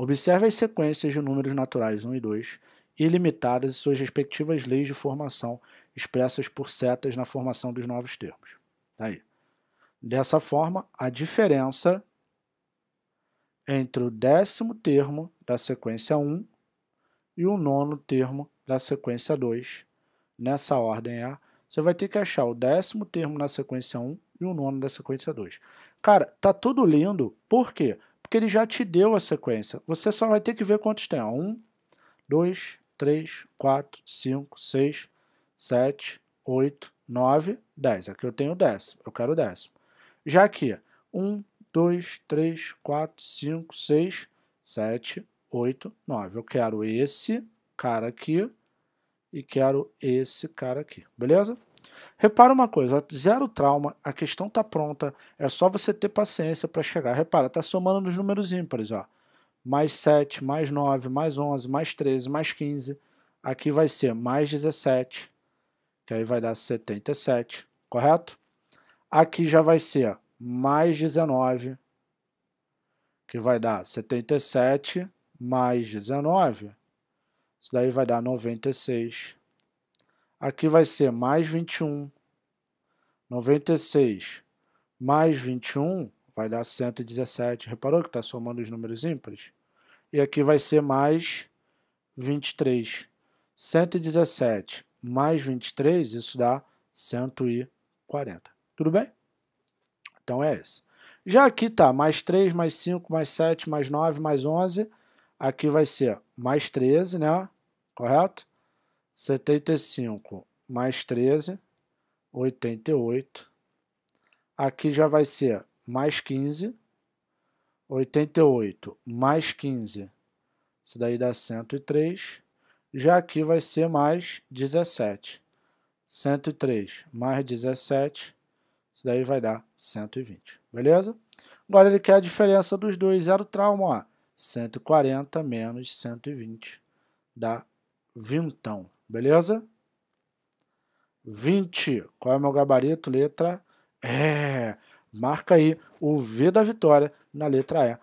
Observe as sequências de números naturais 1 e 2, ilimitadas e suas respectivas leis de formação, expressas por setas na formação dos novos termos. Tá aí. Dessa forma, a diferença entre o décimo termo da sequência 1 e o nono termo da sequência 2, nessa ordem A, você vai ter que achar o décimo termo na sequência 1 e o nono da sequência 2. Cara, tá tudo lindo, por quê? porque ele já te deu a sequência. Você só vai ter que ver quantos tem. 1, 2, 3, 4, 5, 6, 7, 8, 9, 10. Aqui eu tenho o décimo, eu quero o décimo. Já aqui, 1, 2, 3, 4, 5, 6, 7, 8, 9. Eu quero esse cara aqui e quero esse cara aqui, beleza? Repara uma coisa, zero trauma, a questão está pronta, é só você ter paciência para chegar. Repara, está somando nos números ímpares, ó. Mais 7, mais 9, mais 11, mais 13, mais 15. Aqui vai ser mais 17, que aí vai dar 77, correto? Aqui já vai ser mais 19, que vai dar 77 mais 19, isso daí vai dar 96. Aqui vai ser mais 21. 96 mais 21 vai dar 117. Reparou que está somando os números ímpares? E aqui vai ser mais 23. 117 mais 23, isso dá 140. Tudo bem? Então é esse. Já aqui está mais 3, mais 5, mais 7, mais 9, mais 11. Aqui vai ser mais 13, né? Correto? 75 mais 13, 88. Aqui já vai ser mais 15. 88 mais 15, isso daí dá 103. Já aqui vai ser mais 17. 103 mais 17, isso daí vai dar 120. Beleza? Agora ele quer a diferença dos dois, zero trauma, ó. 140 menos 120 dá 20, beleza? 20, qual é o meu gabarito? Letra E. Marca aí o V da vitória na letra E.